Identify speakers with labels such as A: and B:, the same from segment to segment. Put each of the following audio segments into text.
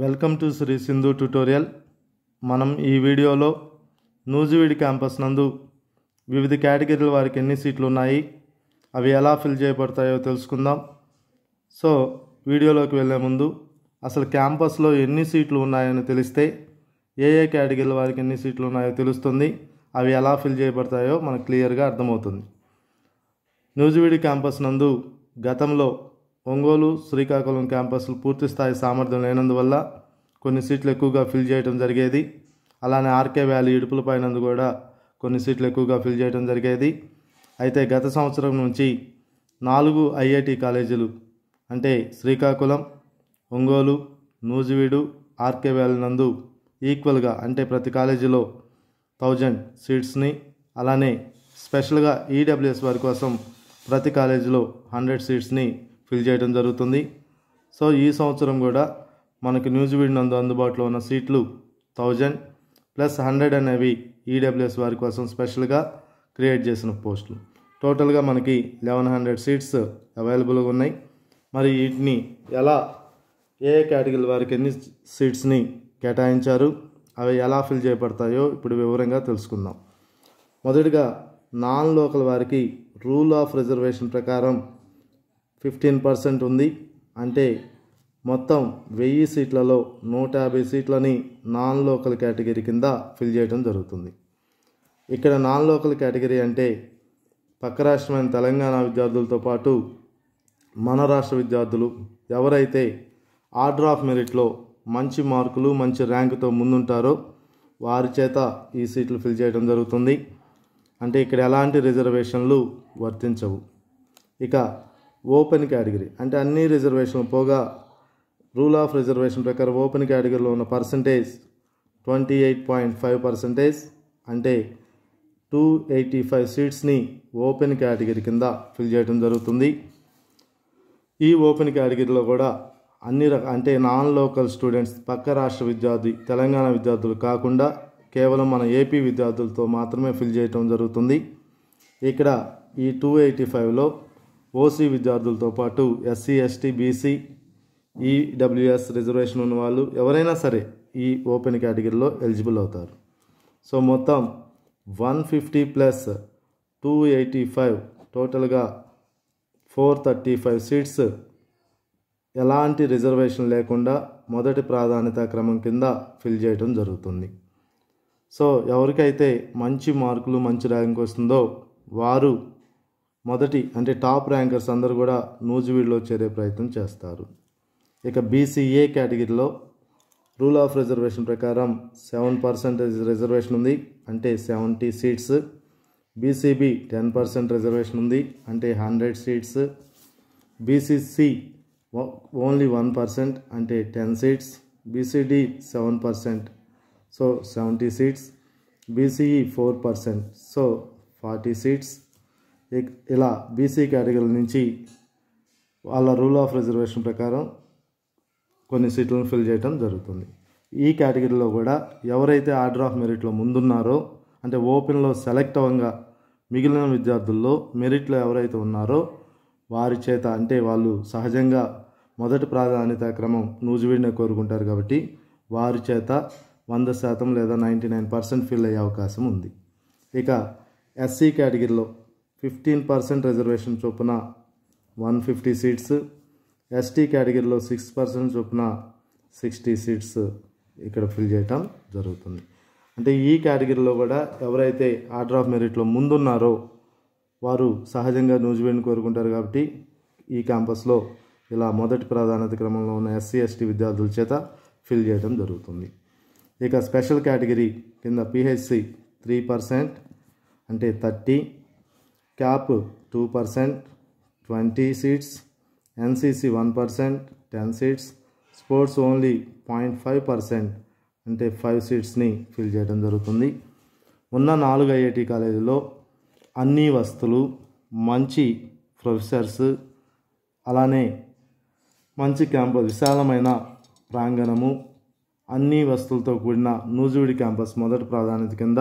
A: welcome to Sri Sindhu tutorial మనం ఈ వీడియోలో నూజివీడి క్యాంపస్ నందు వివిధ కేటగిరీల వారికి ఎన్ని సీట్లు ఉన్నాయి అవి ఎలా ఫిల్ చేయబడతాయో తెలుసుకుందాం సో వీడియోలోకి వెళ్ళే ముందు అసలు క్యాంపస్లో ఎన్ని సీట్లు ఉన్నాయని తెలిస్తే ఏ ఏ కేటగిరీల వారికి ఎన్ని సీట్లు ఉన్నాయో తెలుస్తుంది అవి ఎలా ఫిల్ చేయబడతాయో మనకు క్లియర్గా అర్థమవుతుంది నూజివీడి క్యాంపస్ నందు గతంలో ఒంగోలు శ్రీకాకుళం క్యాంపస్లు పూర్తిస్థాయి సామర్థ్యం లేనందువల్ల కొన్ని సీట్లు ఎక్కువగా ఫిల్ చేయడం జరిగేది అలానే ఆర్కే వ్యాలీ ఇడుపులపైనందు కూడా కొన్ని సీట్లు ఎక్కువగా ఫిల్ చేయడం జరిగేది అయితే గత సంవత్సరం నుంచి నాలుగు ఐఐటి కాలేజీలు అంటే శ్రీకాకుళం ఒంగోలు నూజివీడు ఆర్కే వ్యాలీ నందు ఈక్వల్గా అంటే ప్రతి కాలేజీలో థౌజండ్ సీట్స్ని అలానే స్పెషల్గా ఈడబ్ల్యూఎస్ వారి కోసం ప్రతి కాలేజీలో హండ్రెడ్ సీట్స్ని ఫిల్ చేయడం జరుగుతుంది సో ఈ సంవత్సరం కూడా మనకి న్యూస్ నందు అందుబాటులో ఉన్న సీట్లు థౌజండ్ ప్లస్ హండ్రెడ్ అనేవి ఈడబ్ల్యూఎస్ వారి కోసం స్పెషల్గా క్రియేట్ చేసిన పోస్టులు టోటల్గా మనకి లెవెన్ హండ్రెడ్ సీట్స్ అవైలబుల్గా ఉన్నాయి మరి వీటిని ఎలా ఏ కేటగిరీ వారికి ఎన్ని సీట్స్ని కేటాయించారు అవి ఎలా ఫిల్ చేయబడతాయో ఇప్పుడు వివరంగా తెలుసుకుందాం మొదటిగా నాన్ లోకల్ వారికి రూల్ ఆఫ్ రిజర్వేషన్ ప్రకారం ఫిఫ్టీన్ పర్సెంట్ ఉంది అంటే మొత్తం వెయ్యి సీట్లలో నూట యాభై సీట్లని నాన్ లోకల్ కేటగిరీ కింద ఫిల్ చేయడం జరుగుతుంది ఇక్కడ నాన్ లోకల్ కేటగిరీ అంటే పక్క రాష్ట్రమైన తెలంగాణ విద్యార్థులతో పాటు మన రాష్ట్ర విద్యార్థులు ఎవరైతే ఆర్డర్ ఆఫ్ మెరిట్లో మంచి మార్కులు మంచి ర్యాంకుతో ముందుంటారో వారి చేత ఈ సీట్లు ఫిల్ చేయడం జరుగుతుంది అంటే ఇక్కడ ఎలాంటి రిజర్వేషన్లు వర్తించవు ఇక ఓపెన్ కేటగిరీ అంటే అన్ని రిజర్వేషన్లు పోగా రూల్ ఆఫ్ రిజర్వేషన్ ప్రకారం ఓపెన్ కేటగిరీలో ఉన్న percentage twenty eight point five percentage అంటే టూ ఎయిటీ ఫైవ్ సీట్స్ని ఓపెన్ కేటగిరీ కింద ఫిల్ చేయడం జరుగుతుంది ఈ ఓపెన్ కేటగిరీలో కూడా అన్ని రక అంటే నాన్ లోకల్ స్టూడెంట్స్ పక్క రాష్ట్ర విద్యార్థి తెలంగాణ విద్యార్థులు కాకుండా కేవలం మన ఏపీ విద్యార్థులతో మాత్రమే ఫిల్ చేయటం జరుగుతుంది ఇక్కడ ఈ టూ ఎయిటీ ఫైవ్లో ఓసీ విద్యార్థులతో పాటు SC ST BC EWS reservation ఉన్న వాళ్ళు ఎవరైనా సరే ఈ ఓపెన్ కేటగిరీలో ఎలిజిబుల్ అవుతారు సో మొత్తం one fifty plus two eighty five టోటల్గా ఫోర్ థర్టీ ఫైవ్ సీట్స్ ఎలాంటి రిజర్వేషన్ లేకుండా మొదటి ప్రాధాన్యత క్రమం కింద ఫిల్ చేయడం జరుగుతుంది సో ఎవరికైతే మంచి మార్కులు మంచి ర్యాంక్ వస్తుందో వారు మొదటి అంటే టాప్ ర్యాంకర్స్ అందరూ కూడా నూజివీడ్లో చేరే ప్రయత్నం చేస్తారు ఇక బీసీఏ కేటగిరీలో రూల్ ఆఫ్ రిజర్వేషన్ ప్రకారం సెవెన్ పర్సెంటేజ్ రిజర్వేషన్ ఉంది అంటే seventy seats BCB ten percent reservation ఉంది అంటే hundred seats BCC only one percent అంటే ten seats BCD seven percent so seventy seats BCE e four percent so forty seats ఇలా BC కేటగిరీల నుంచి వాళ్ళ rule of reservation ప్రకారం కొన్ని సీట్లను ఫిల్ చేయడం జరుగుతుంది ఈ కేటగిరీలో కూడా ఎవరైతే ఆర్డర్ ఆఫ్ మెరిట్లో ముందున్నారో అంటే ఓపెన్లో సెలెక్ట్ అవ్వగా మిగిలిన విద్యార్థుల్లో మెరిట్లో ఎవరైతే ఉన్నారో వారి చేత అంటే వాళ్ళు సహజంగా మొదటి ప్రాధాన్యత క్రమం నూజివీడినే కోరుకుంటారు కాబట్టి వారి చేత వంద శాతం లేదా నైంటీ నైన్ పర్సెంట్ ఫిల్ అయ్యే అవకాశం ఉంది ఇక ఎస్సీ కేటగిరీలో ఫిఫ్టీన్ పర్సెంట్ రిజర్వేషన్ చొప్పున వన్ ఫిఫ్టీ సీట్స్ ఎస్టీ కేటగిరీలో సిక్స్ పర్సెంట్ చొప్పున సిక్స్టీ సీట్స్ ఇక్కడ ఫిల్ చేయటం జరుగుతుంది అంటే ఈ కేటగిరీలో కూడా ఎవరైతే ఆర్డర్ ఆఫ్ మెరిట్లో ముందున్నారో వారు సహజంగా న్యూజిబెండ్ కోరుకుంటారు కాబట్టి ఈ క్యాంపస్లో ఇలా మొదటి ప్రాధాన్యత క్రమంలో ఉన్న ఎస్సీ ఎస్టీ విద్యార్థుల చేత ఫిల్ చేయడం జరుగుతుంది ఇక స్పెషల్ కేటగిరీ కింద పిహెచ్సి త్రీ పర్సెంట్ అంటే thirty CAP two percent twenty seats NCC one percent ten seats sports only point five percent అంటే ఫైవ్ సీట్స్ని ఫిల్ చేయడం జరుగుతుంది ఉన్న నాలుగు ఐఐటి కాలేజీలో అన్ని వస్తువులు మంచి ప్రొఫెసర్స్ అలానే మంచి క్యాంపస్ విశాలమైన ప్రాంగణము అన్ని వస్తువులతో కూడిన నూజివీడి క్యాంపస్ మొదటి ప్రాధాన్యత కింద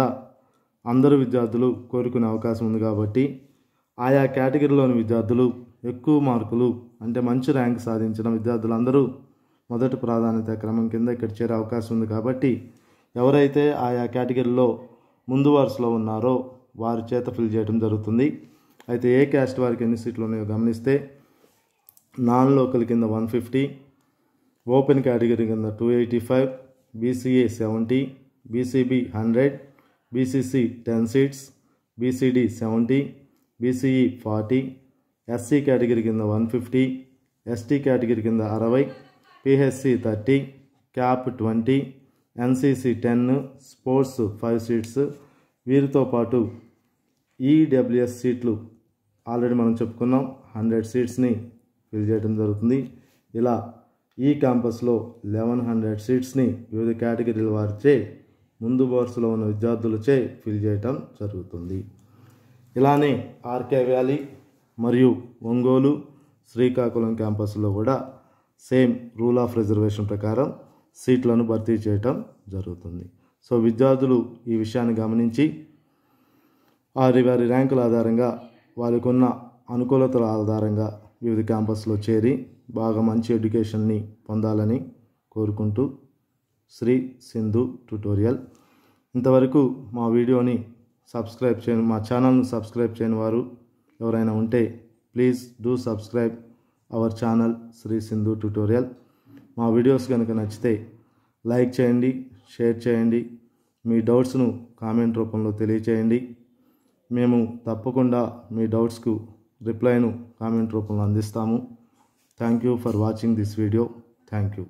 A: అందరు విద్యార్థులు కోరుకునే అవకాశం ఉంది కాబట్టి ఆయా కేటగిరీలోని విద్యార్థులు ఎక్కువ మార్కులు అంటే మంచి ర్యాంక్ సాధించిన విద్యార్థులందరూ మొదటి ప్రాధాన్యత క్రమం కింద ఇక్కడ చేరే అవకాశం ఉంది కాబట్టి ఎవరైతే ఆయా కేటగిరీలో ముందు వరుసలో ఉన్నారో వారి చేత ఫిల్ చేయడం జరుగుతుంది అయితే ఏ క్యాస్ట్ వారికి ఎన్ని సీట్లు ఉన్నాయో గమనిస్తే నాన్ లోకల్ కింద వన్ ఫిఫ్టీ ఓపెన్ కేటగిరీ కింద two eighty five BCA seventy BCB hundred BCC ten seats BCD seventy BCE forty SC category కింద వన్ ఫిఫ్టీ ఎస్టీ కేటగిరీ కింద అరవై PHC thirty CAP twenty NCC ten sports five seats వీరితో పాటు EWS సీట్లు already మనం చెప్పుకున్నాం hundred సీట్స్ని fill చేయడం జరుగుతుంది ఇలా ఈ క్యాంపస్లో లెవెన్ హండ్రెడ్ సీట్స్ని వివిధ కేటగిరీల వారిచే ముందు వరుసలో ఉన్న విద్యార్థులచే ఫిల్ చేయటం జరుగుతుంది ఇలానే ఆర్కే వ్యాలీ మరియు ఒంగోలు శ్రీకాకుళం క్యాంపస్లో కూడా సేమ్ రూల్ ఆఫ్ రిజర్వేషన్ ప్రకారం సీట్లను భర్తీ చేయటం జరుగుతుంది సో విద్యార్థులు ఈ విషయాన్ని గమనించి వారి వారి ర్యాంకుల ఆధారంగా వారికున్న అనుకూలతల ఆధారంగా వివిధ క్యాంపస్లో చేరి బాగా మంచి ఎడ్యుకేషన్ని పొందాలని కోరుకుంటూ శ్రీ సింధు ట్యుటోరియల్ ఇంతవరకు మా వీడియోని సబ్స్క్రైబ్ చేయని మా ఛానల్ను సబ్స్క్రైబ్ చేయని వారు ఎవరైనా ఉంటే please do subscribe our channel Sri Sindhu tutorial మా వీడియోస్ కనుక నచ్చితే లైక్ చేయండి షేర్ చేయండి మీ డౌట్స్ను కామెంట్ రూపంలో తెలియచేయండి మేము తప్పకుండా మీ డౌట్స్కు రిప్లైను కామెంట్ రూపంలో అందిస్తాము thank you for watching this video thank you